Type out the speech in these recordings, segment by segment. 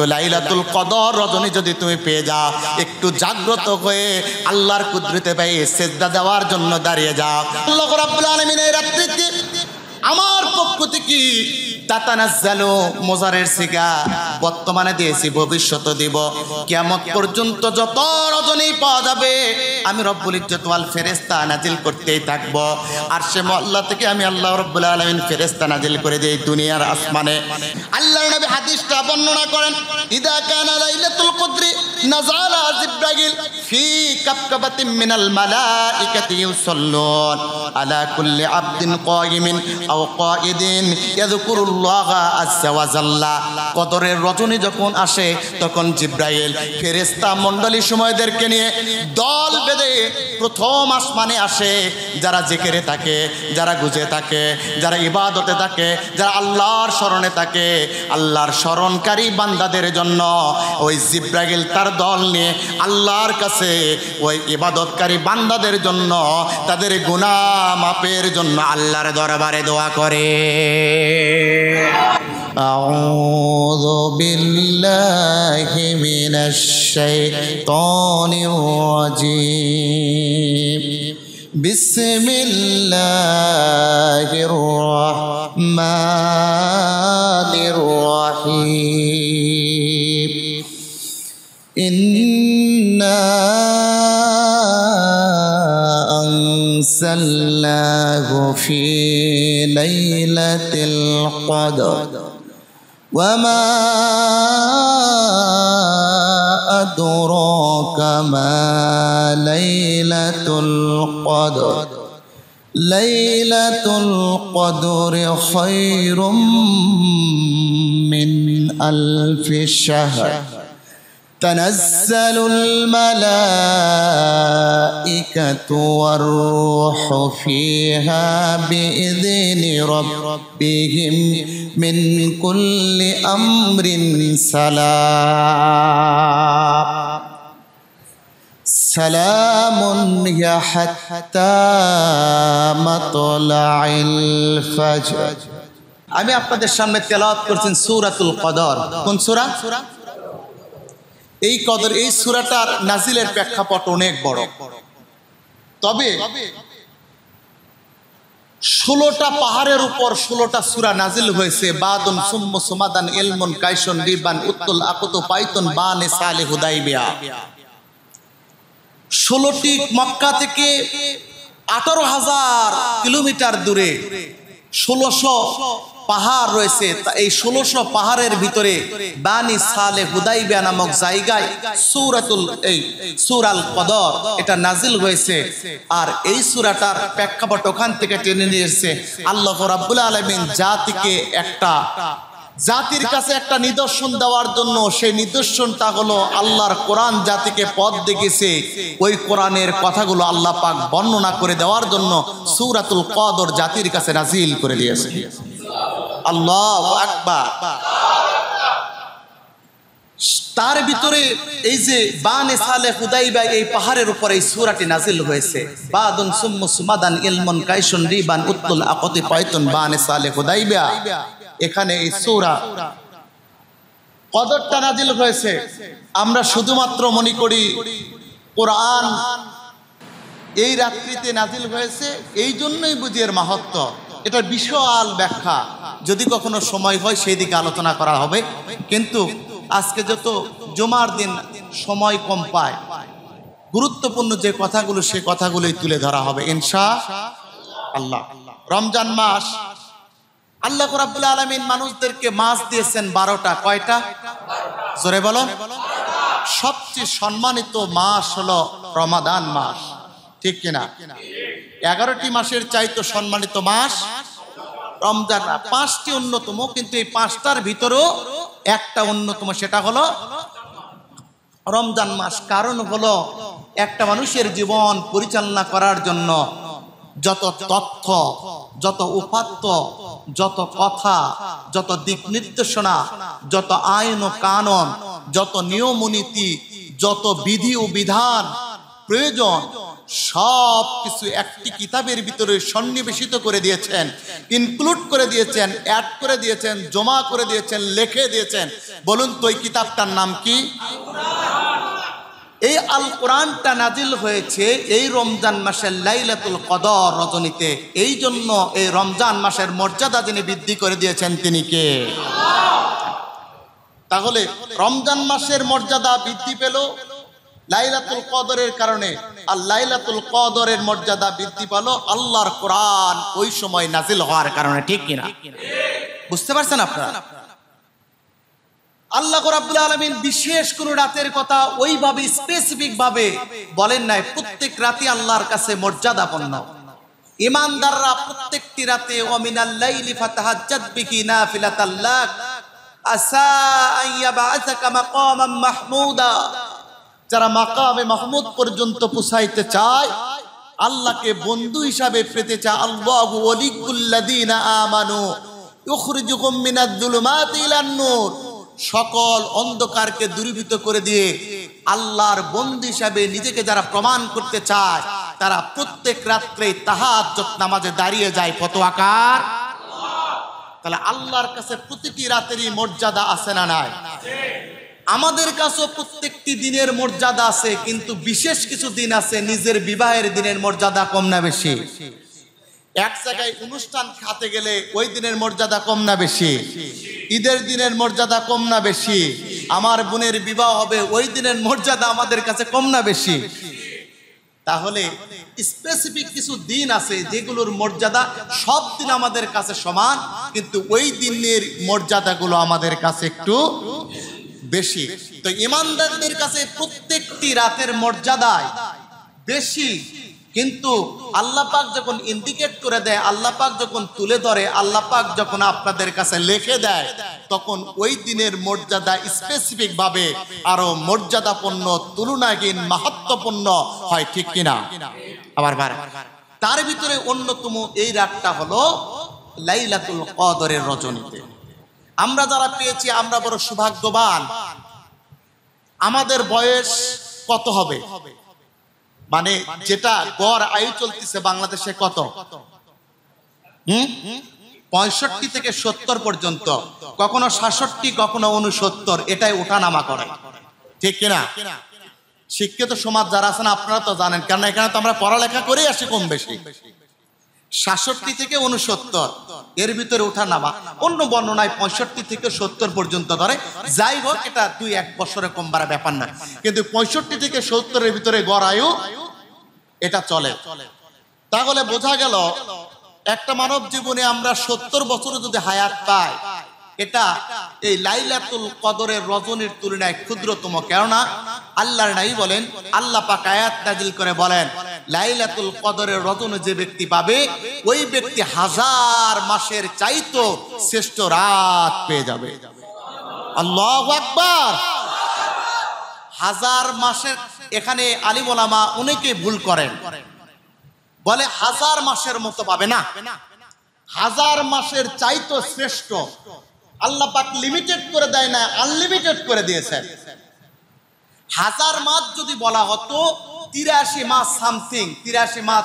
কিন্তু লাইলাতুল কদর রজনী যদি তুমি পেয়ে যা একটু জাগ্রত হয়ে আল্লাহর কুদরতে পাই সেজদা দেওয়ার জন্য দাঁড়িয়ে যা আল্লাহ রাব্বুল আলামিন এই রাত্রিতে আমার পক্ষ থেকে তাতানাজ্জালু মোজারের সিগা বর্তমানে দিয়েছি ভবিষ্যৎ দিব কিয়ামত পর্যন্ত যত রজনী পাওয়া যাবে আমি রব্বুল ইজ্জত ওয়াল নাজিল করতেই থাকব আর সে মহল্লা থেকে আমি আল্লাহ রব্বুল আলামিন ফেরেশতা নাজিল করে দেই দুনিয়ার আসমানে আল্লাহর নবী হাদিসটা বর্ণনা করেন ইদা কানা লাইলাতুল কদরি নাজালা জিব্রাইল ফি কাবকাবাতিন মিনাল মালাইকাতি ইউসাল্লুন আলা কুল্লি আবদিন কায়িমিন আও কায়িদিন ইয়াযকুরুল আজাল্লা কদরের রজনী যখন আসে তখন জিব্রাইল ফেরেস্তা মন্ডলী সময়দেরকে নিয়ে দল বেঁধে প্রথম আসমানে আসে যারা জেকেরে থাকে যারা গুজে থাকে যারা ইবাদতে থাকে যারা আল্লাহর স্মরণে থাকে আল্লাহর স্মরণকারী বান্দাদের জন্য ওই জিব্রাইল তার দল নিয়ে আল্লাহর কাছে ওই ইবাদতকারী বান্দাদের জন্য তাদের গুণা মাপের জন্য আল্লাহর দরবারে দোয়া করে أعوذ بالله من الشيطان الرجيم بسم الله الرحمن الرحيم إِنَّا سلاه في ليلة القدر وما أدراك ما ليلة القدر ليلة القدر خير من ألف شهر تنزل الملائكة والروح فيها بإذن ربهم من كل أمر سلام سلام يا حتى مطلع الفجر আমি আপনাদের সামনে তেলাওয়াত করছেন سورة القدار কোন سورة؟ এই কদর এই সুরাটার নাজিলের প্রেক্ষাপট অনেক বড় তবে ষোলোটা পাহাড়ের উপর ষোলোটা সুরা নাজিল হয়েছে বাদন সুম্ম সুমাদান এলমন কাইসন রিবান উত্তল আকত পাইতন বান সালে হুদাইবিয়া ষোলোটি মক্কা থেকে আঠারো হাজার কিলোমিটার দূরে ষোলোশ পাহাড় রয়েছে এই ষোলোশো পাহাড়ের ভিতরে বানি সালে হুদাইবিয়া নামক জায়গায় সুরাতুল এই সুরাল কদর এটা নাজিল হয়েছে আর এই সুরাটার প্রেক্ষাপট ওখান থেকে টেনে নিয়েছে আল্লাহ রাবুল আলমিন জাতিকে একটা জাতির কাছে একটা নিদর্শন দেওয়ার জন্য সেই নিদর্শনটা হলো আল্লাহর কোরআন জাতিকে পথ দেখেছে ওই কোরআনের কথাগুলো আল্লাহ পাক বর্ণনা করে দেওয়ার জন্য সুরাতুল কদর জাতির কাছে নাজিল করে দিয়েছে আল্লাহ আকবা তার ভিতরে এই যে বানে সালে হুদাইবা এই পাহাড়ের উপর এই সুরাটি নাজিল হয়েছে বাদন সুমাদান ইলমন রিবান বানে সালে হুদাইবা এখানে এই সুরা কদরটা নাজিল হয়েছে আমরা শুধুমাত্র মনে করি কোরআন এই রাত্রিতে নাজিল হয়েছে এই জন্যই বুঝি এর মাহাত্ম্য এটার বিশাল ব্যাখ্যা যদি কখনো সময় হয় সেই দিকে আলোচনা করা হবে কিন্তু আজকে যত জমার দিন সময় কম পায় গুরুত্বপূর্ণ যে কথাগুলো সে কথাগুলোই তুলে ধরা হবে ইনসা আল্লাহ রমজান মাস আল্লাহ রাব্বুল আলামিন মানুষদেরকে মাছ দিয়েছেন বারোটা কয়টা জোরে বলো সবচেয়ে সম্মানিত মাস হলো রমাদান মাস ঠিক কিনা এগারোটি মাসের চাইতো সম্মানিত মাস রমজান পাঁচটি অন্যতম কিন্তু এই পাঁচটার ভিতরেও একটা অন্যতম সেটা হলো রমজান মাস কারণ হলো একটা মানুষের জীবন পরিচালনা করার জন্য যত তথ্য যত উপাত্ত যত কথা যত দিক নির্দেশনা যত আইন ও কানন যত নিয়ম নীতি যত বিধি ও বিধান প্রয়োজন সব কিছু একটি কিতাবের ভিতরে সন্নিবেশিত করে দিয়েছেন ইনক্লুড করে দিয়েছেন অ্যাড করে দিয়েছেন জমা করে দিয়েছেন লেখে দিয়েছেন বলুন তো এই কিতাবটার নাম কি এই আল কোরআনটা নাজিল হয়েছে এই রমজান মাসের লাইলাতুল কদর রজনীতে এই জন্য এই রমজান মাসের মর্যাদা যিনি বৃদ্ধি করে দিয়েছেন তিনি কে তাহলে রমজান মাসের মর্যাদা বৃদ্ধি পেল লাইলাতুল কদরের কারণে আর লাইলাতুল কদরের মর্যাদা বৃদ্ধি পালো আল্লাহর কোরআন ওই সময় নাজিল হওয়ার কারণে ঠিক কিনা বুঝতে পারছেন আপনারা আল্লাহ রাব্বুল আলামিন বিশেষ কোন রাতের কথা ওইভাবে স্পেসিফিক ভাবে বলেন নাই প্রত্যেক রাতে আল্লাহর কাছে মর্যাদা পণ্য ইমানদাররা প্রত্যেকটি রাতে ওমিনাল লাইলি ফাতাহাজ্জাত বিহি নাফিলাতাল্লাক আসা আন ইয়াবআসাকা মাকামান মাহমুদা যারা মাকামে মাহমুদ পর্যন্ত পুষাইতে চায় আল্লাহকে বন্ধু হিসাবে পেতে চায় আল্লাহ অলিকুল্লাদিনা আমানু ইউখরিজুকুম মিনাদ-দুলুমাতি ইলান-নূর সকল অন্ধকারকে দূরীভূত করে দিয়ে আল্লাহর বন্ধু হিসাবে নিজেকে যারা প্রমাণ করতে চায় তারা প্রত্যেক রাত্রে তাহাজ্জত নামাজে দাঁড়িয়ে যায় কত আকার তাহলে আল্লাহর কাছে প্রতিটি রাতেরই মর্যাদা আছে না নাই আমাদের কাছেও প্রত্যেকটি দিনের মর্যাদা আছে কিন্তু বিশেষ কিছু দিন আছে নিজের বিবাহের দিনের মর্যাদা কম না বেশি এক জায়গায় অনুষ্ঠান খাতে গেলে ওই দিনের মর্যাদা কম না বেশি ঈদের দিনের মর্যাদা কম না বেশি আমার বোনের বিবাহ হবে ওই দিনের মর্যাদা আমাদের কাছে কম না বেশি তাহলে স্পেসিফিক কিছু দিন আছে যেগুলোর মর্যাদা সব দিন আমাদের কাছে সমান কিন্তু ওই দিনের মর্যাদাগুলো আমাদের কাছে একটু বেশি তো ইমানদারদের কাছে প্রত্যেকটি রাতের মর্যাদায় বেশি কিন্তু আল্লাহ পাক যখন ইন্ডিকেট করে দেয় আল্লাহ পাক যখন তুলে ধরে আল্লাহ পাক যখন আপনাদের কাছে লেখে দেয় তখন ওই দিনের মর্যাদা স্পেসিফিক ভাবে আরো মর্যাদাপূর্ণ তুলনাহীন মাহাত্মপূর্ণ হয় ঠিক কিনা আবার তার ভিতরে অন্যতম এই রাতটা হলো লাইলাতুল কদরের রজনীতে আমরা যারা পেয়েছি আমরা বড় সৌভাগ্যবান আমাদের বয়স কত হবে মানে যেটা গড় আয়ু চলতেছে বাংলাদেশে কত হুম পঁয়ষট্টি থেকে সত্তর পর্যন্ত কখনো সাতষট্টি কখনো উনসত্তর এটাই ওঠানামা করে ঠিক কিনা শিক্ষিত সমাজ যারা আছেন আপনারা তো জানেন কেন এখানে তো আমরা পড়ালেখা করেই আসি কম বেশি সাতষট্টি থেকে উনসত্তর এর ভিতরে ওঠা নামা অন্য বর্ণনায় পঁয়ষট্টি থেকে সত্তর পর্যন্ত ধরে যাই হোক এটা দুই এক বছরে কম বাড়া ব্যাপার না কিন্তু পঁয়ষট্টি থেকে সত্তরের ভিতরে গড় আয়ু এটা চলে তাহলে বোঝা গেল একটা মানব জীবনে আমরা সত্তর বছরে যদি হায়াত পাই এটা এই লাইলাতুল কদরের রজনীর তুলনায় ক্ষুদ্রতম কেননা আল্লাহর নাই বলেন আল্লাহ পাক আয়াত নাজিল করে বলেন লাইলাতুল কদরের রতন যে ব্যক্তি পাবে ওই ব্যক্তি হাজার মাসের চাইতো শ্রেষ্ঠ রাত পেয়ে যাবে আল্লাহ আকবার হাজার মাসের এখানে আলিমোলামা অনেকে ভুল করেন বলে হাজার মাসের মতো পাবে না হাজার মাসের চাইতো শ্রেষ্ঠ আল্লাহ পাক লিমিটেড করে দেয় না আনলিমিটেড করে দিয়েছেন হাজার মাস যদি বলা হতো তিরাশি মাস সামথিং তিরাশি মাস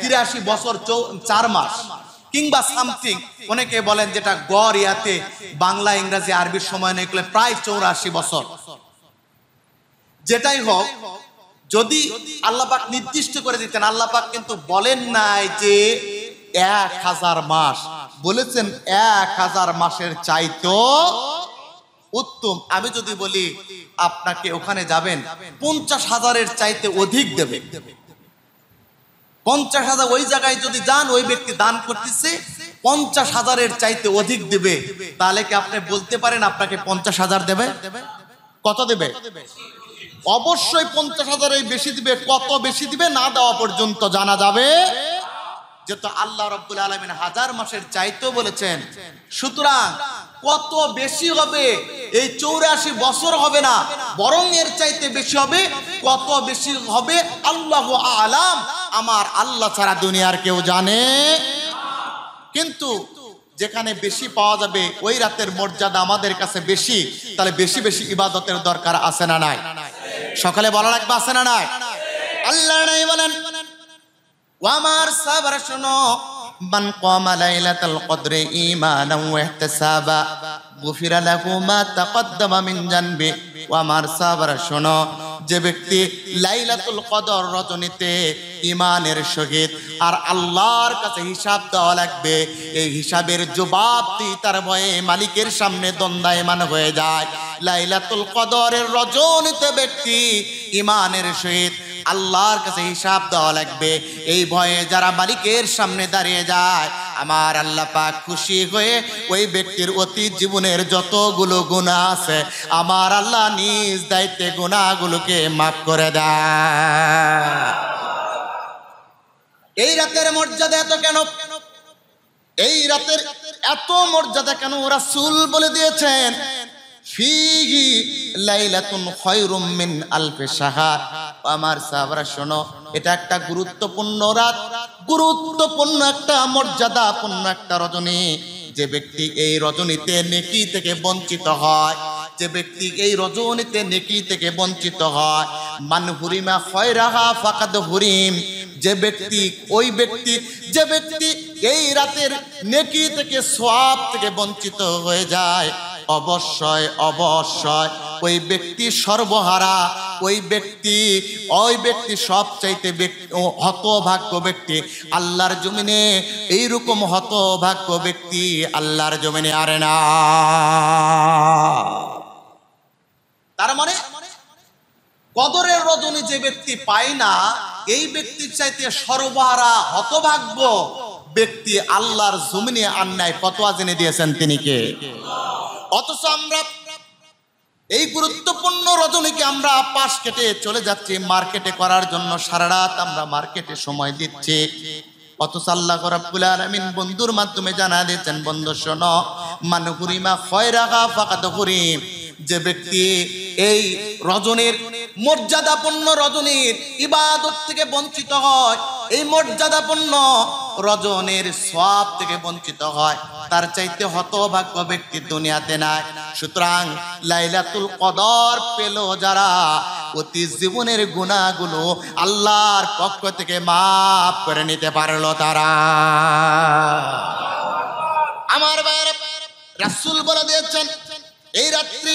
তিরাশি বছর চার মাস কিংবা সামথিং অনেকে বলেন যেটা গড় ইয়াতে বাংলা ইংরাজি আরবির সময় নেই প্রায় চৌরাশি বছর যেটাই হোক যদি আল্লাপাক নির্দিষ্ট করে দিতেন আল্লাপাক কিন্তু বলেন নাই যে এক হাজার মাস বলেছেন এক হাজার মাসের চাইতো উত্তম আমি যদি বলি আপনাকে ওখানে যাবেন পঞ্চাশ হাজারের চাইতে অধিক দেবে পঞ্চাশ হাজার ওই জায়গায় যদি যান ওই ব্যক্তি দান করতেছে পঞ্চাশ হাজারের চাইতে অধিক দেবে তাহলে কি আপনি বলতে পারেন আপনাকে পঞ্চাশ হাজার দেবে কত দেবে অবশ্যই পঞ্চাশ হাজারের বেশি দিবে কত বেশি দিবে না দেওয়া পর্যন্ত জানা যাবে যেহেতু আল্লাহ রব্বুল আলমিন হাজার মাসের চাইতেও বলেছেন সুতরাং কত বেশি হবে এই চৌরাশি বছর হবে না বরং এর চাইতে বেশি হবে কত বেশি হবে আল্লাহ আলাম আমার আল্লাহ ছাড়া দুনিয়ার কেউ জানে কিন্তু যেখানে বেশি পাওয়া যাবে ওই রাতের মর্যাদা আমাদের কাছে বেশি তাহলে বেশি বেশি ইবাদতের দরকার আছে না নাই সকালে বলা লাগবে আছে না নাই আল্লাহ নাই বলেন ও আমার সাবার শোনো মান কমা লাইলাতাল কদরে ঈমানাও ইহতিসাবা গুফিরা লাহু শোনো যে ব্যক্তি লাইলাতুল কদর রজনীতে ইমানের সহিত আর আল্লাহর কাছে হিসাব দেওয়া লাগবে এই হিসাবের জবাব তুই তার ভয়ে মালিকের সামনে দ্বন্দ্বায়মান হয়ে যায় লাইলাতুল কদরের রজনীতে ব্যক্তি ইমানের সহিত আল্লাহর কাছে হিসাব দেওয়া লাগবে এই ভয়ে যারা মালিকের সামনে দাঁড়িয়ে যায় আমার আল্লাহ পাক খুশি হয়ে ওই ব্যক্তির অতীত জীবনের যতগুলো গুণা আছে আমার আল্লাহ নিজ দায়িত্বে গুণাগুলোকে মাফ করে দেয় এই রাতের মর্যাদা এত কেন এই রাতের এত মর্যাদা কেন রাসূল বলে দিয়েছেন ফিগি লাইলাতুন খয়রুম মিন আলফে শাহার আমার সাহাবরা শোনো এটা একটা গুরুত্বপূর্ণ রাত গুরুত্বপূর্ণ একটা মর্যাদাপূর্ণ একটা রজনী যে ব্যক্তি এই রজনীতে নেকি থেকে বঞ্চিত হয় যে ব্যক্তি এই রজনীতে নেকি থেকে বঞ্চিত হয় মান হুরিমা রাহা ফাকাদ হুরিম যে ব্যক্তি ওই ব্যক্তি যে ব্যক্তি এই রাতের নেকি থেকে সোয়াব থেকে বঞ্চিত হয়ে যায় অবশ্যই অবশ্যই ওই ব্যক্তি সর্বহারা ওই ব্যক্তি ওই ব্যক্তি সবচাইতে হতভাগ্য ব্যক্তি আল্লাহর জমিনে এইরকম হতভাগ্য ব্যক্তি আল্লাহর জমিনে আরে না তার মানে কদরের রজনী যে ব্যক্তি পায় না এই ব্যক্তির চাইতে সর্বহারা হতভাগ্য ব্যক্তি আল্লাহর জমিনে আন্নায় কত জেনে দিয়েছেন তিনি কে অথচ আমরা এই গুরুত্বপূর্ণ রজনীকে আমরা পাশ কেটে চলে যাচ্ছি মার্কেটে করার জন্য সারা রাত আমরা মার্কেটে সময় দিচ্ছি অথচ আল্লাহ রাব্বুল আলামিন বন্ধুর মাধ্যমে জানা দিয়েছেন বন্ধু শোনো মান হুরিমা ফাকাত হুরিম যে ব্যক্তি এই মর্যাদাপূর্ণ রজনীর ইবাদত থেকে বঞ্চিত হয় এই মর্যাদাপূর্ণ রজনের সব থেকে বঞ্চিত হয় তার চাইতে হতভাগ্য ব্যক্তি দুনিয়াতে নাই সুতরাং লাইলাতুল কদর পেল যারা অতি জীবনের গুণাগুলো আল্লাহর পক্ষ থেকে মাফ করে নিতে পারলো তারা আমার বাইরে রাসুল বলে দিয়েছেন এই রাত্রি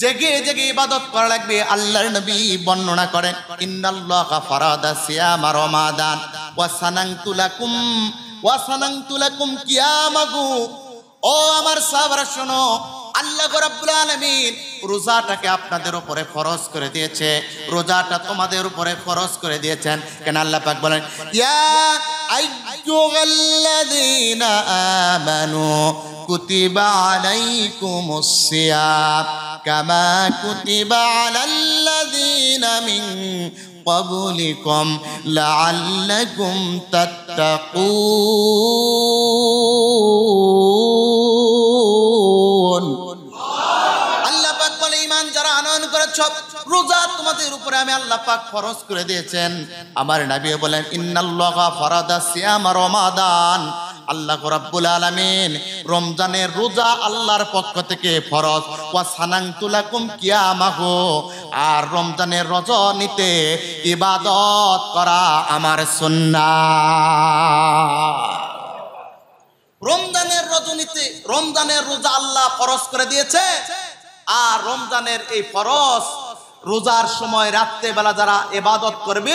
জেগে জেগে ইবাদত করা লাগবে আল্লাহর নবী বর্ণনা করেন ইন্নাল্লাহা ফারাদা সিয়াম রমাদান ওয়া সানাংতু ওয়া সানাংতু কিয়ামাগু ও আমার সাহাবারা শোনো আল্লাহ রাব্বুল আলামিন রোজাটাকে আপনাদের উপরে ফরজ করে দিয়েছে রোজাটা তোমাদের উপরে ফরজ করে দিয়েছেন কেন আল্লাহ পাক বলেন ইয়া আইয়ুহাল্লাযীনা আমানু কুতিবা আলাইকুমুস সিয়াম কামা কুতিবা আলাল্লাযীনা মিন ক্বাবলিকুম লাআল্লাকুম তাত্তাকুন আল্লাহ পাক বলে ইমান যারা আনয়ন করেছ রোজা তোমাদের উপরে আমি আল্লাহ পাক ফরজ করে দিয়েছেন আমার নাবিয়ে বলেন ইন্নাল্লাহা ফরাদা সিয়াম রমাদান আল্লাহ রাব্বুল আলামিন রমজানের রোজা আল্লাহর পক্ষ থেকে ফরজ ওয়া সানাংতুলাকুম কিয়ামাহু আর রমজানের রজনীতে ইবাদত করা আমার সুন্নাহ রমজানের রজনীতে রমজানের রোজা আল্লাহ ফরজ করে দিয়েছে আর রমজানের এই ফরজ রোজার সময় রাত্রেবেলা যারা এবাদত করবে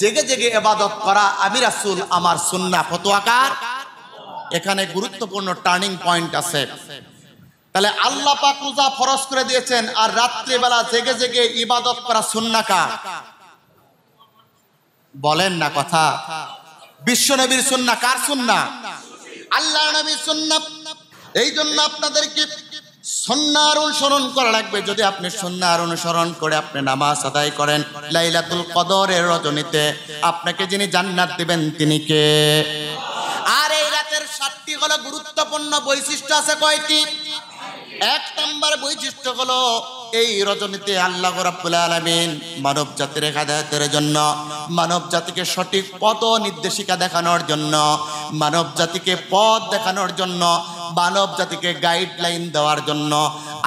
জেগে জেগে এবাদত করা আমি রাসুল আমার সুন্না ফতোয়াকার এখানে গুরুত্বপূর্ণ টার্নিং পয়েন্ট আছে তাহলে আল্লাহ পাক রোজা ফরজ করে দিয়েছেন আর রাত্রেবেলা জেগে জেগে ইবাদত করা সুন্নাকা বলেন না কথা বিশ্ব নবীর সুন্না কার সুন্না আল্লাহ নবী সুন্নাত এই জন্য আপনাদেরকে সন্ন্যার অনুসরণ করা লাগবে যদি আপনি সন্ন্যার অনুসরণ করে আপনি নামাজ আদায় করেন লাইলাতুল কদরের রজনীতে আপনাকে যিনি জান্নাত দিবেন তিনি কে আর এই রাতের সাতটি হলো গুরুত্বপূর্ণ বৈশিষ্ট্য আছে কয়টি এক নম্বর বৈশিষ্ট্য হলো এই রজনীতে আল্লাহ রাবুল আলমিন মানব জাতির হেদায়তের জন্য মানব জাতিকে সঠিক পথ নির্দেশিকা দেখানোর জন্য মানব জাতিকে পথ দেখানোর জন্য মানব জাতিকে গাইডলাইন দেওয়ার জন্য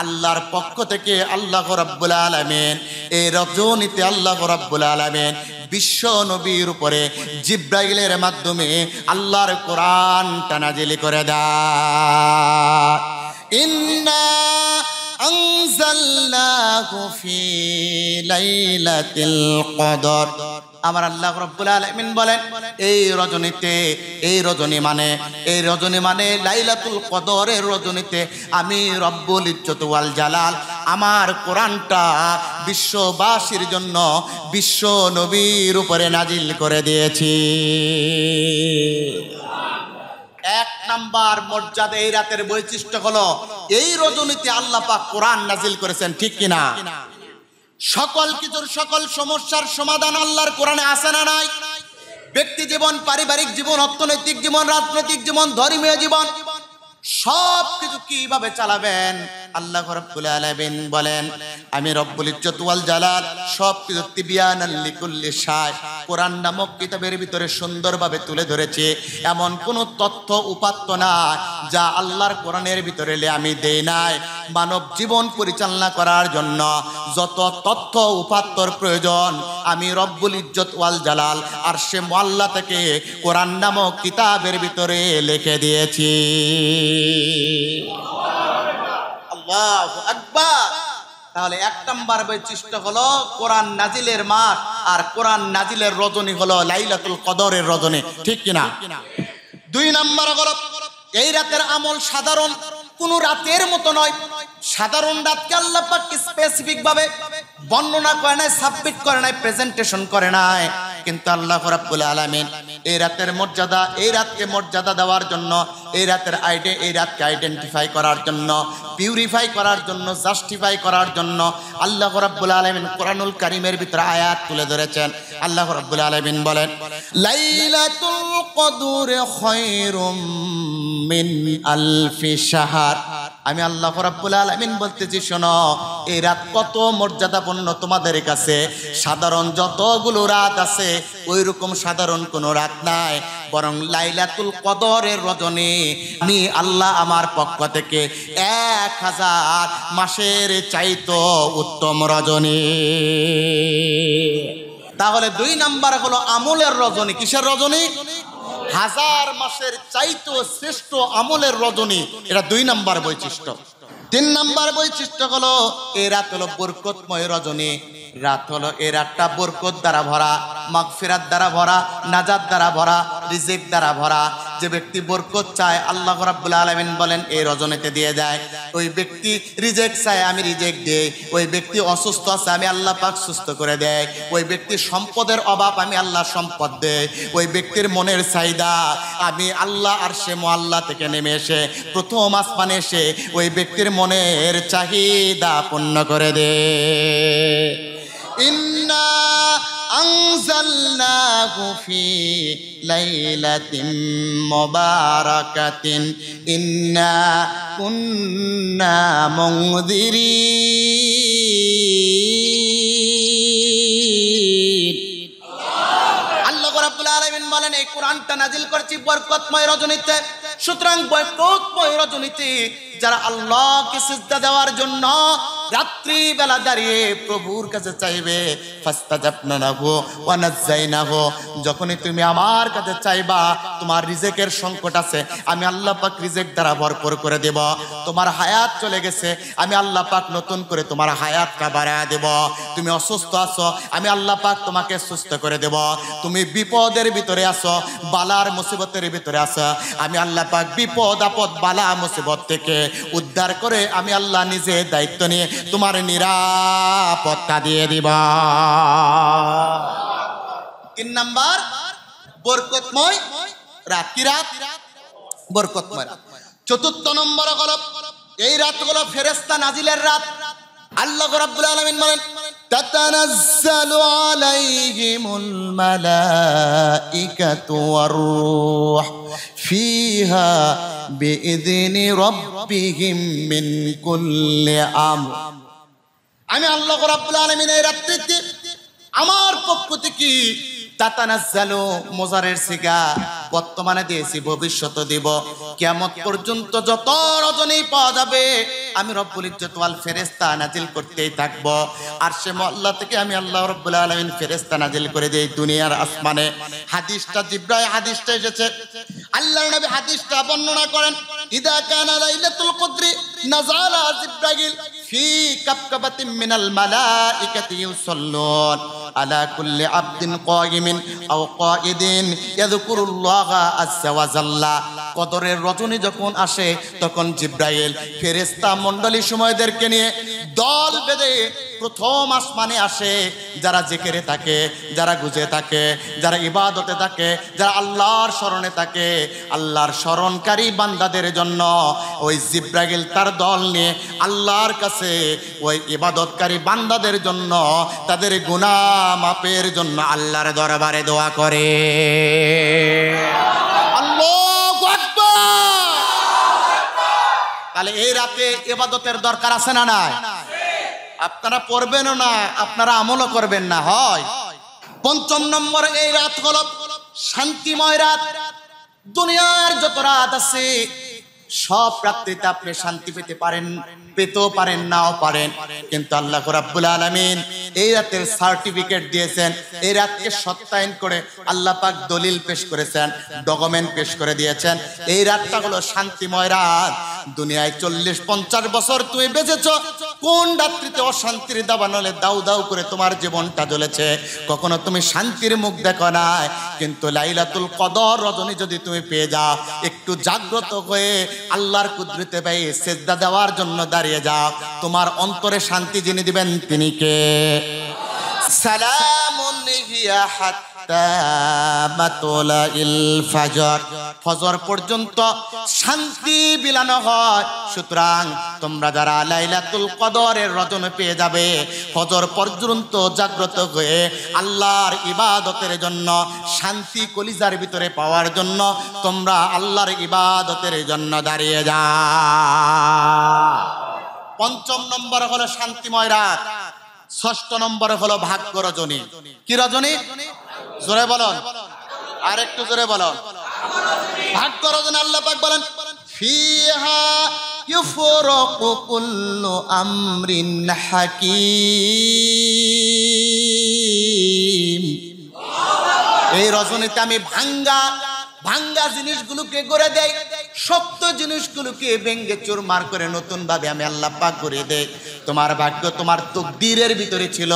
আল্লাহর পক্ষ থেকে আল্লাহ রাব্বুল আলামিন এই রজনীতে আল্লাহ রাব্বুল আলমিন বিশ্ব নবীর উপরে জিব্রাইলের মাধ্যমে আল্লাহর কোরআন টানাজিলি করে দেয় আমার আল্লাহ রব্বুল আলমিন বলেন এই রজনীতে এই রজনী মানে এই রজনী মানে লাইলাতুল কদরের রজনীতে আমি রব্বুল ইজ্জত ওয়াল জালাল আমার কোরআনটা বিশ্ববাসীর জন্য বিশ্ব নবীর উপরে নাজিল করে দিয়েছি এক নাম্বার মর্যাদা এই রাতের বৈশিষ্ট্য হলো এই রজনীতে আল্লাহ পাক কোরআন নাজিল করেছেন ঠিক কিনা সকল কিছুর সকল সমস্যার সমাধান আল্লাহর কোরআনে আসে না নাই ব্যক্তি জীবন পারিবারিক জীবন অর্থনৈতিক জীবন রাজনৈতিক জীবন ধর্মীয় জীবন সব কিছু কিভাবে চালাবেন আল্লাহ রব্বুল আলামিন বলেন আমি রব্বুল ইজ্জত ওয়াল জালাল সব কিছু তিবিয়ানাল লিকুল্লি শাই কোরআন নামক কিতাবের ভিতরে সুন্দরভাবে তুলে ধরেছে এমন কোন তথ্য উপাত্ত না যা আল্লাহর কোরআনের ভিতরে আমি দেই নাই মানব জীবন পরিচালনা করার জন্য যত তথ্য উপাত্তর প্রয়োজন আমি রব্বুল ইজ্জত ওয়াল জালাল আর সে মোয়াল্লা থেকে কোরআন নামক কিতাবের ভিতরে লিখে দিয়েছি তাহলে এক নম্বর বৈশিষ্ট্য হলো কোরআন নাজিলের মাস আর কোরআন নাজিলের রজনী হলো লাইলাতুল কদরের রজনী ঠিক কিনা দুই নম্বর এই রাতের আমল সাধারণ কোন রাতের মতো নয় সাধারণ রাতকে আল্লাপাক স্পেসিফিক ভাবে বর্ণনা করে নাই সাবমিট করে নাই প্রেজেন্টেশন করে নাই কিন্তু আল্লাহ রাবুল আলমিন এই রাতের মর্যাদা এই রাতকে মর্যাদা দেওয়ার জন্য এই রাতের আইডে এই রাতকে আইডেন্টিফাই করার জন্য পিউরিফাই করার জন্য জাস্টিফাই করার জন্য আল্লাহ রব্বুল আলামিন কোরআনুল করিমের ভিতরে আয়াত তুলে ধরেছেন আল্লাহ রব্বুল আলমিন বলেন আলফি আমি আল্লাহ রাব্বুল আলামিন বলতেছি শোনো এই রাত কত মর্যাদাপূর্ণ তোমাদের কাছে সাধারণ যতগুলো রাত আছে ওই রকম সাধারণ কোনো রাত নাই বরং লাইলাতুল কদরের রজনে আমি আল্লাহ আমার পক্ষ থেকে এক হাজার মাসের চাইত উত্তম রজনী তাহলে দুই নাম্বার হলো আমলের রজনী কিসের রজনী হাজার মাসের চাইতো শ্রেষ্ঠ আমলের রজনী এটা দুই নাম্বার বৈশিষ্ট্য তিন নাম্বার বৈশিষ্ট্য হলো এ রাত হলো বরকতময় রজনী রাত হলো এ রাতটা বরকত দ্বারা ভরা মাগফিরাত দ্বারা ভরা নাজাত দ্বারা ভরা রিজিক দ্বারা ভরা যে ব্যক্তি বরকত চায় আল্লাহ রাব্বুল আলমিন বলেন এই রজনীতে দিয়ে দেয় ওই ব্যক্তি রিজেক্ট চায় আমি রিজেক্ট দেই ওই ব্যক্তি অসুস্থ আছে আমি আল্লাহ পাক সুস্থ করে দেয় ওই ব্যক্তি সম্পদের অভাব আমি আল্লাহ সম্পদ দেয় ওই ব্যক্তির মনের চাহিদা আমি আল্লাহ আর সে মোয়াল্লা থেকে নেমে এসে প্রথম আসমানে এসে ওই ব্যক্তির মনের চাহিদা পূর্ণ করে দেয় ইন্না أنزلناه في ليلة مباركة إنا كنا منذرين আল্লাহ রাব্বুল আলামিন বলেন এই নাজিল করেছি বরকতময় রজনীতে সুতরাং বরকতময় রজনীতে যারা আল্লাহকে সিজদা দেওয়ার জন্য রাত্রিবেলা দাঁড়িয়ে প্রভুর কাছে চাইবে ফাস্তা জাপনা নাবো না হো যখনই তুমি আমার কাছে চাইবা তোমার রিজেকের সংকট আছে আমি আল্লাহ পাক রিজেক দ্বারা ভরপুর করে দেব তোমার হায়াত চলে গেছে আমি আল্লাহ পাক নতুন করে তোমার হায়াতটা বাড়া দেব তুমি অসুস্থ আছো আমি আল্লাহ পাক তোমাকে সুস্থ করে দেব তুমি বিপদের ভিতরে আছো বালার মুসিবতের ভিতরে আছো আমি আল্লাহ পাক বিপদ আপদ বালা মুসিবত থেকে উদ্ধার করে আমি আল্লাহ নিজে দায়িত্ব নিয়ে তোমার নিরাপত্তা দিয়ে দিব তিন নাম্বার বরকতময় রাত কি রাত বরকতময় চতুর্থ নম্বর গলপ এই রাত রাতগুলো ফেরেস্তা নাজিলের রাত আল্লাহ রাব্বুল আলমিন বলেন تتنزل عليهم الملائكة والروح فيها بإذن ربهم من كل أمر আমি الله رب العالمين ربتك أمار পক্ষ তাতানাজ্জালু মোজারের সিগা বর্তমানে দিয়েছি ভবিষ্যতে দিব কিয়ামত পর্যন্ত যত রজনী পাওয়া যাবে আমি রব্বুল ইজ্জত ওয়াল ফেরেশতা নাজিল করতেই থাকব আর সে মহল্লা থেকে আমি আল্লাহ রব্বুল আলামিন ফেরেশতা নাজিল করে দেই দুনিয়ার আসমানে হাদিসটা জিব্রাইল হাদিসটা এসেছে আল্লাহ নবী হাদিসটা বর্ণনা করেন ইদা কানা লাইলাতুল কদরি নাজালা জিব্রাইল ফি কাপকাবাতি মিনাল মালাইকাতি ইউসাল্লুন আলা কুল্লি জাল্লা কদরের রজনী যখন আসে তখন জিব্রাইল ফেরেশতা মণ্ডলী সময়দেরকে নিয়ে দল বেঁধে প্রথম আসমানে আসে যারা জেকেরে থাকে যারা গুজে থাকে যারা ইবাদতে থাকে যারা আল্লাহর স্মরণে থাকে আল্লাহর স্মরণকারী বান্দাদের জন্য ওই জিব্রাগিল তার দল নিয়ে আল্লাহর কাছে ওই ইবাদতকারী বান্দাদের জন্য তাদের গুণা মাপের জন্য আল্লাহর দরবারে দোয়া করে তাহলে এই রাতে এবাদতের দরকার আছে না নাই আপনারা পড়বেনও না আপনারা আমলও করবেন না হয় পঞ্চম নম্বর এই রাত হল শান্তিময় রাত দুনিয়ার যত রাত আছে সব রাত্রিতে আপনি শান্তি পেতে পারেন পেতেও পারেন নাও পারেন কিন্তু আল্লাহ রাব্বুল আলমিন এই রাতের সার্টিফিকেট দিয়েছেন এই রাতকে সত্যায়ন করে আল্লাহ পাক দলিল পেশ করেছেন ডকুমেন্ট পেশ করে দিয়েছেন এই রাতটা হলো শান্তিময় রাত দুনিয়ায় চল্লিশ পঞ্চাশ বছর তুমি বেঁচেছ কোন রাত্রিতে অশান্তির দাবা নলে দাউ দাউ করে তোমার জীবনটা জ্বলেছে কখনো তুমি শান্তির মুখ দেখো নাই কিন্তু লাইলাতুল কদর রজনী যদি তুমি পেয়ে যাও একটু জাগ্রত হয়ে আল্লাহর কুদরতে ভাই সেজদা দেওয়ার জন্য দাঁড়িয়ে দাঁড়িয়ে যাও তোমার অন্তরে শান্তি যিনি দিবেন তিনি কে রজন পেয়ে যাবে জাগ্রত হয়ে আল্লাহর ইবাদতের জন্য শান্তি কলিজার ভিতরে পাওয়ার জন্য তোমরা আল্লাহর ইবাদতের জন্য দাঁড়িয়ে যা পঞ্চম নম্বর হলো শান্তিময় রাত ষষ্ঠ নম্বরে হলো ভাগ্য রজনী কি রজনী জোরে বলন আর একটু জোরে বলন ভাগ্য রজনী আল্লাহ পাক বলেন ফিহা ইউফরাকু কুল্লু আমরিন হাকীম এই রজনীতে আমি ভাঙ্গা ভাঙ্গা জিনিসগুলোকে গড়ে দেয় সত্য জিনিসগুলোকে ভেঙ্গে মার করে নতুন ভাবে আমি আল্লাহ পাক করে দেয় তোমার ভাগ্য তোমার তকদিরের ভিতরে ছিল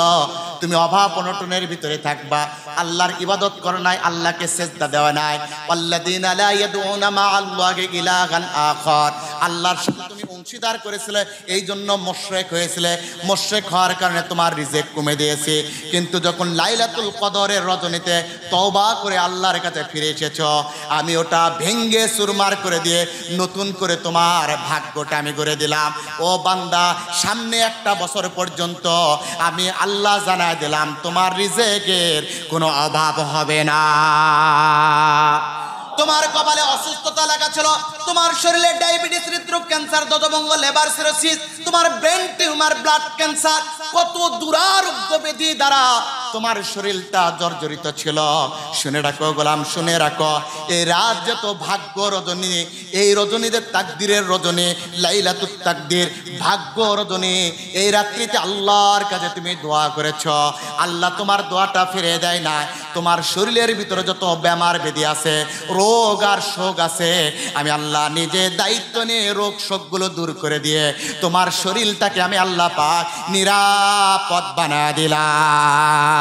তুমি অভাব অনটনের ভিতরে থাকবা আল্লাহর ইবাদত করো নাই আল্লাহকে সেজদা দেওয়া নাই আল্লাহ দিন আলা ইয়াদউনা মা আল্লাহি ইলাহান আখর আল্লাহর সাথে তুমি অংশীদার করেছিলে এই জন্য মশ্রেক হয়েছিলে মোশরেক হওয়ার কারণে তোমার রিজেক কমে দিয়েছে কিন্তু যখন লাইলাতুল কদরের রজনীতে তওবা করে আল্লাহর কাছে ফিরে এসেছ আমি ওটা ভেঙ্গে সুরমার করে দিয়ে নতুন করে তোমার ভাগ্যটা আমি করে দিলাম ও বান্দা সামনে একটা বছর পর্যন্ত আমি আল্লাহ জানায় দিলাম তোমার রিজেকের কোনো অভাব হবে না তোমার কপালে অসুস্থতা লেখা ছিল তোমার শরীরে ডায়াবেটিস হৃদরোগ ক্যান্সার দদবঙ্গ লেবার সিরোসিস তোমার ব্রেন টিউমার ব্লাড ক্যান্সার কত দুরারোগ্য ব্যাধি দ্বারা তোমার শরীরটা জর্জরিত ছিল শুনে রাখো গোলাম শুনে রাখো এই রাত যত ভাগ্য রজনী এই রজনীদের তাকদিরের রজনী লাইলাতুর তাকদির ভাগ্য রজনী এই রাত্রিতে আল্লাহর কাছে তুমি দোয়া করেছ আল্লাহ তোমার দোয়াটা ফিরে দেয় না তোমার শরীরের ভিতরে যত বেমার বেদি আছে রোগ আর শোক আছে আমি আল্লাহ নিজে দায়িত্ব নিয়ে রোগ শোকগুলো দূর করে দিয়ে তোমার শরীরটাকে আমি আল্লাহ পাক নিরাপদ বানা দিলাম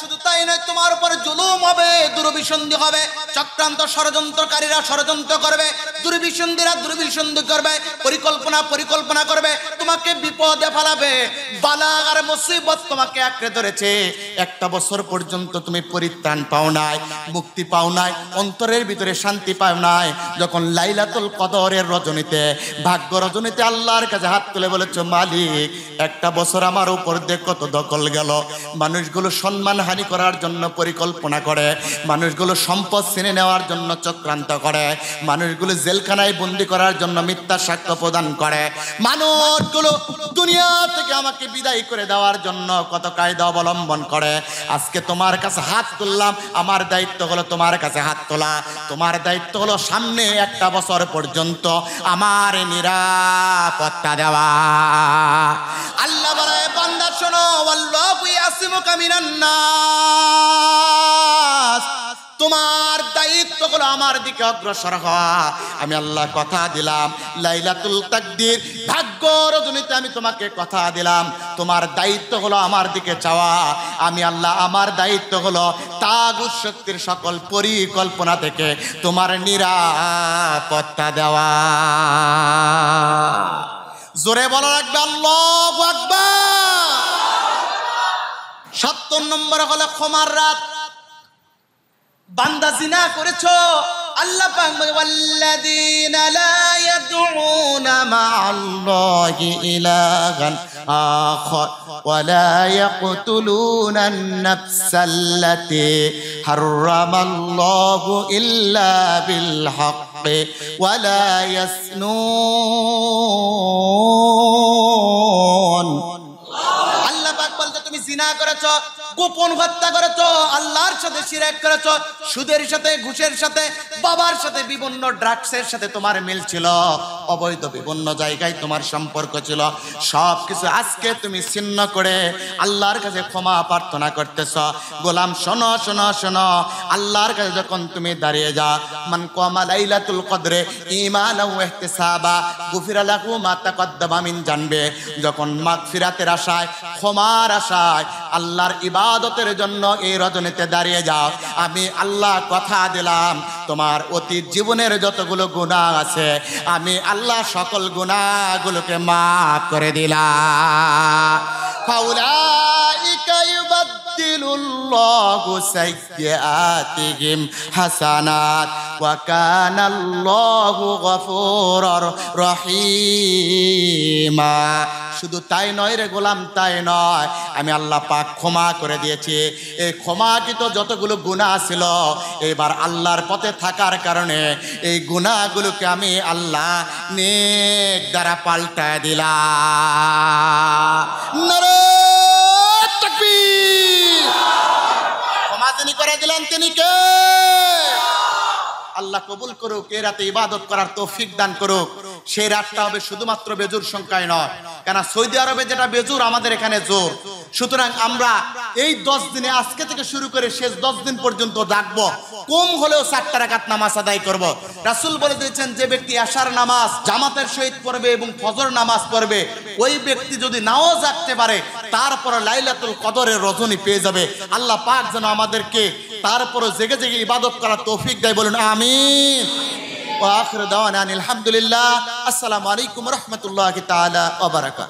শুধু তাই নয় তোমার উপরে জুলুম হবে দুর্বিসন্ধি হবে চক্রান্ত ষড়যন্ত্রকারীরা ষড়যন্ত্র করবে দুর্বিসন্ধিরা দুর্বিসন্ধি করবে পরিকল্পনা পরিকল্পনা করবে তোমাকে বিপদে ফেলাবে বালা আর মুসিবত তোমাকে আঁকড়ে ধরেছে একটা বছর পর্যন্ত তুমি পরিত্রাণ পাও নাই মুক্তি পাও নাই অন্তরের ভিতরে শান্তি পাও নাই যখন লাইলাতুল কদরের রজনীতে ভাগ্য রজনীতে আল্লাহর কাছে হাত তুলে বলেছ মালিক একটা বছর আমার উপর দিয়ে কত দখল গেল মানুষগুলো সম্মান হানি করার জন্য পরিকল্পনা করে মানুষগুলো সম্পদ ছিনে নেওয়ার জন্য চক্রান্ত করে মানুষগুলো জেলখানায় বন্দি করার জন্য মিথ্যা সাক্ষ্য প্রদান করে মানুষগুলো দুনিয়া থেকে আমাকে বিদায় করে দেওয়ার জন্য কত কায়দা অবলম্বন করে আজকে তোমার কাছে হাত তুললাম আমার দায়িত্ব হলো তোমার কাছে হাত তোলা তোমার দায়িত্ব হলো সামনে একটা বছর পর্যন্ত আমার নিরাপত্তা দেওয়া আল্লাহ বান্দা শোনো আসিমুকা তোমার দায়িত্ব হলো আমার দিকে অগ্রসর হওয়া আমি আল্লাহ কথা দিলাম লাইলাতুল তাকদির ভাগ্য রজনীতে আমি তোমাকে কথা দিলাম তোমার দায়িত্ব হলো আমার দিকে চাওয়া আমি আল্লাহ আমার দায়িত্ব হলো তাগুত শক্তির সকল পরিকল্পনা থেকে তোমার নিরাপত্তা দেওয়া জোরে বলা লাগবে আল্লাহ আকবার সত্তর নম্বর হলো ক্ষমার রাত বান্দা জিনা করেছো আল্লাহ পাক বলে ওয়াল্লাযীনা লা ইয়াদউনা মা'আল্লাহি ইলাহান আখর ওয়ালা ইয়াকতুলুনা আন-নাফসাল্লাতী হারামাল্লাহু ইল্লা বিল হাক্কি ওয়ালা ইয়াসনুন জিনা করেছ গোপন হত্যা করেছ আল্লাহর সাথে সিরেক করেছ সুদের সাথে ঘুষের সাথে বাবার সাথে বিভিন্ন ড্রাগসের সাথে তোমার মিল ছিল অবৈধ বিভিন্ন জায়গায় তোমার সম্পর্ক ছিল সব কিছু আজকে তুমি ছিন্ন করে আল্লাহর কাছে ক্ষমা প্রার্থনা করতেছ গোলাম শোনো শোনো শোনো আল্লাহর কাছে যখন তুমি দাঁড়িয়ে যা মান কমা লাইলাতুল কদরে ইমান ইহতিসাবা গুফিরা লাহু মা তাকদ্দামা মিন জানবে যখন মাগফিরাতের আশায় ক্ষমার আশায় আল্লাহর ইবাদত ইবাদতের জন্য এই রজনীতে দাঁড়িয়ে যাও আমি আল্লাহ কথা দিলাম তোমার অতীত জীবনের যতগুলো গুণা আছে আমি আল্লাহ সকল গুণাগুলোকে মাফ করে দিলাম يبدل الله سيئاتهم حسنات وكان الله غفورا رحيما শুধু তাই নয় রে গোলাম তাই নয় আমি আল্লাহ পাক ক্ষমা করে দিয়েছি এই ক্ষমাকৃত যতগুলো গুণা ছিল এবার আল্লাহর পথে থাকার কারণে এই গুণাগুলোকে আমি আল্লাহ নেক দ্বারা পাল্টায় দিলাম তিনি করে দিলেন তিনি কে আল্লাহ কবুল করুক এ রাতে ইবাদত করার তৌফিক দান করুক সেই রাতটা হবে শুধুমাত্র বেজুর সংখ্যায় নয় কেন সৌদি আরবে যেটা বেজুর আমাদের এখানে জোর সুতরাং আমরা এই দশ দিনে আজকে থেকে শুরু করে শেষ দশ দিন পর্যন্ত ডাকব কম হলেও চারটা রাকাত নামাজ আদায় করব। রাসুল বলে দিয়েছেন যে ব্যক্তি আশার নামাজ জামাতের সহিত পড়বে এবং ফজর নামাজ পড়বে ওই ব্যক্তি যদি নাও জাগতে পারে তারপর লাইলাতুল কদরের রজনী পেয়ে যাবে আল্লাহ পাক যেন আমাদেরকে তারপরও জেগে জেগে ইবাদত করার তৌফিক দেয় বলুন আমিন وآخر دعوانا الحمد لله السلام عليكم ورحمة الله تعالى وبركاته